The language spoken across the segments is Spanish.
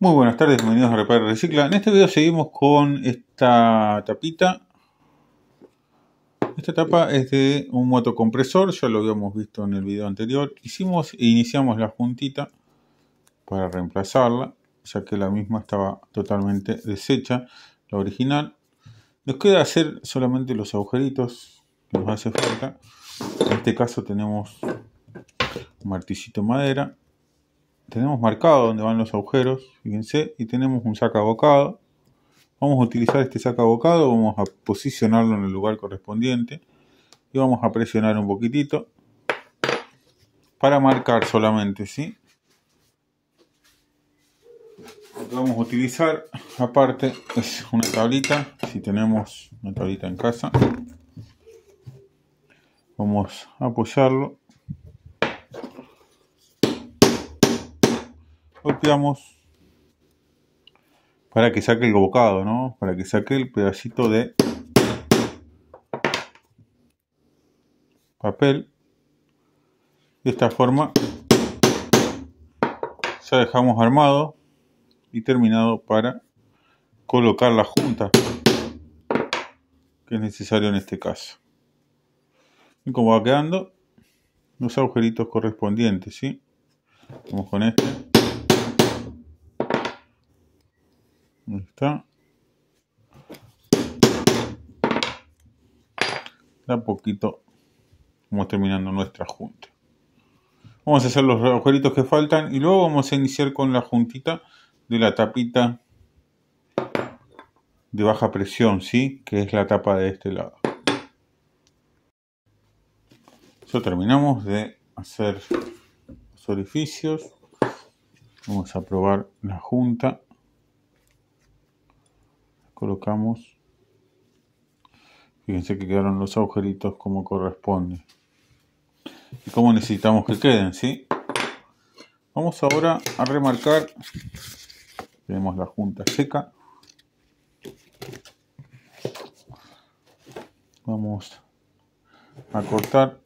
Muy buenas tardes, bienvenidos a Repara Recicla. En este video seguimos con esta tapita. Esta tapa es de un motocompresor, ya lo habíamos visto en el video anterior. Hicimos e iniciamos la juntita para reemplazarla, ya que la misma estaba totalmente deshecha, la original. Nos queda hacer solamente los agujeritos que nos hace falta. En este caso tenemos un martillito madera tenemos marcado donde van los agujeros, fíjense, y tenemos un abocado. Vamos a utilizar este abocado, vamos a posicionarlo en el lugar correspondiente y vamos a presionar un poquitito para marcar solamente, ¿sí? Lo que vamos a utilizar aparte es una tablita, si tenemos una tablita en casa. Vamos a apoyarlo para que saque el bocado, Para que saque el pedacito de papel. De esta forma ya dejamos armado y terminado para colocar la junta que es necesario en este caso. Y como va quedando, los agujeritos correspondientes, ¿sí? Vamos con este. está. a poquito vamos terminando nuestra junta. Vamos a hacer los agujeritos que faltan y luego vamos a iniciar con la juntita de la tapita de baja presión, ¿sí? Que es la tapa de este lado. Ya terminamos de hacer los orificios. Vamos a probar la junta colocamos fíjense que quedaron los agujeritos como corresponde y como necesitamos que queden ¿sí? vamos ahora a remarcar tenemos la junta seca vamos a cortar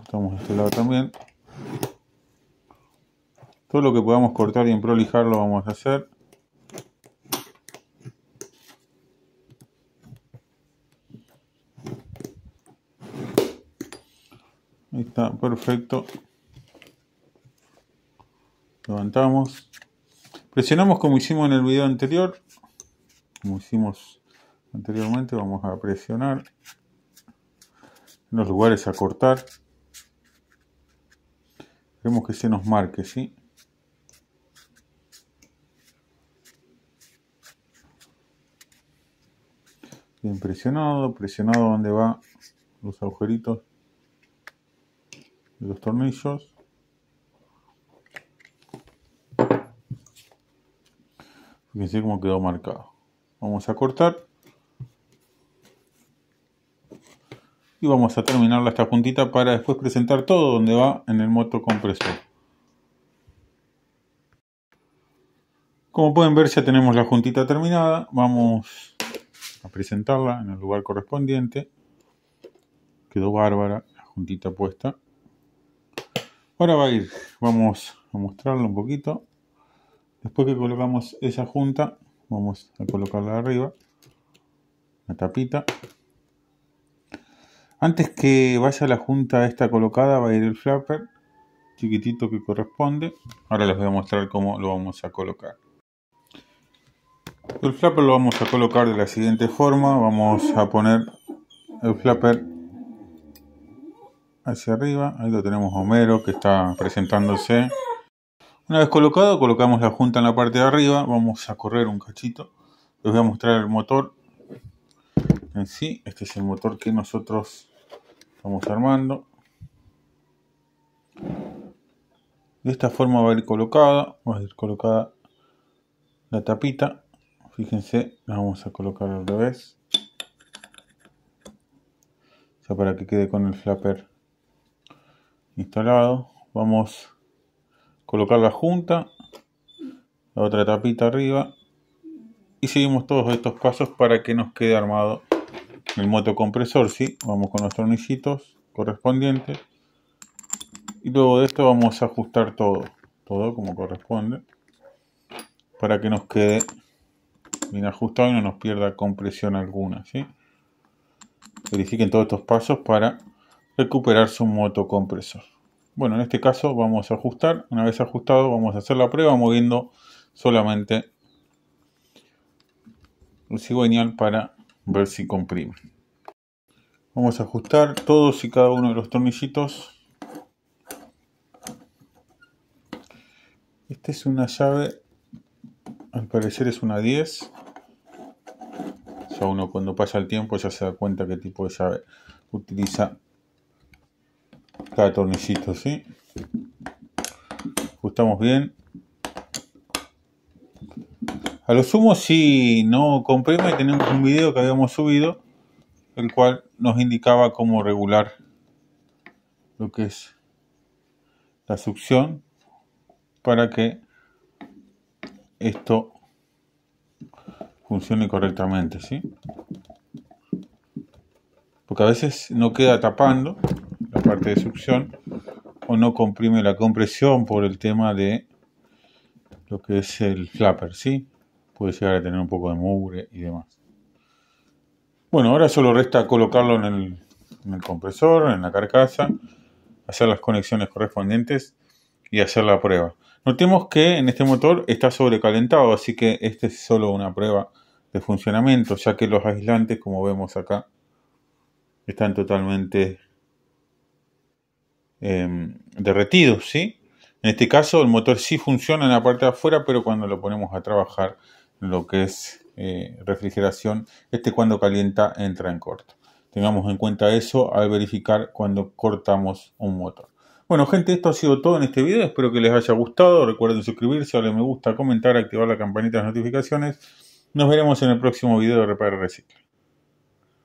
cortamos este lado también todo lo que podamos cortar y prolijar lo vamos a hacer. Ahí está, perfecto. Levantamos. Presionamos como hicimos en el video anterior. Como hicimos anteriormente, vamos a presionar en los lugares a cortar. Queremos que se nos marque, ¿sí? Bien presionado, presionado donde va los agujeritos de los tornillos. Fíjense cómo quedó marcado. Vamos a cortar. Y vamos a terminarla esta puntita para después presentar todo donde va en el compresor Como pueden ver ya tenemos la juntita terminada. Vamos presentarla en el lugar correspondiente. Quedó bárbara la juntita puesta. Ahora va a ir, vamos a mostrarlo un poquito. Después que colocamos esa junta, vamos a colocarla arriba, la tapita. Antes que vaya la junta esta colocada, va a ir el flapper chiquitito que corresponde. Ahora les voy a mostrar cómo lo vamos a colocar. El flapper lo vamos a colocar de la siguiente forma. Vamos a poner el flapper hacia arriba. Ahí lo tenemos Homero que está presentándose. Una vez colocado, colocamos la junta en la parte de arriba. Vamos a correr un cachito. Les voy a mostrar el motor en sí. Este es el motor que nosotros estamos armando. De esta forma va a ir colocada. a ir colocada la tapita fíjense la vamos a colocar al revés para que quede con el flapper instalado vamos a colocar la junta la otra tapita arriba y seguimos todos estos pasos para que nos quede armado el motocompresor ¿sí? vamos con los tornillitos correspondientes y luego de esto vamos a ajustar todo todo como corresponde para que nos quede Bien ajustado y no nos pierda compresión alguna, Verifiquen todos estos pasos para recuperar su motocompresor. Bueno, en este caso vamos a ajustar. Una vez ajustado vamos a hacer la prueba moviendo solamente el cigüeñal para ver si comprime. Vamos a ajustar todos y cada uno de los tornillitos. Esta es una llave parecer es una 10. Ya uno cuando pasa el tiempo ya se da cuenta qué tipo de llave utiliza cada tornillito, ¿sí? Ajustamos bien. A lo sumo, si no comprime, tenemos un video que habíamos subido, el cual nos indicaba cómo regular lo que es la succión para que esto funcione correctamente, ¿sí? Porque a veces no queda tapando la parte de succión o no comprime la compresión por el tema de lo que es el flapper, ¿sí? Puede llegar a tener un poco de mugre y demás. Bueno, ahora solo resta colocarlo en el, en el compresor, en la carcasa, hacer las conexiones correspondientes y hacer la prueba. Notemos que en este motor está sobrecalentado, así que este es solo una prueba de funcionamiento, ya que los aislantes, como vemos acá, están totalmente em, derretidos, En este caso el motor sí funciona en la parte de afuera, pero cuando lo ponemos a trabajar lo que es eh, refrigeración, este cuando calienta entra en corto. Tengamos en cuenta eso al verificar cuando cortamos un motor. Bueno, gente, esto ha sido todo en este video. Espero que les haya gustado. Recuerden suscribirse, darle me gusta, comentar, activar la campanita de notificaciones. Nos veremos en el próximo video de y Recicla.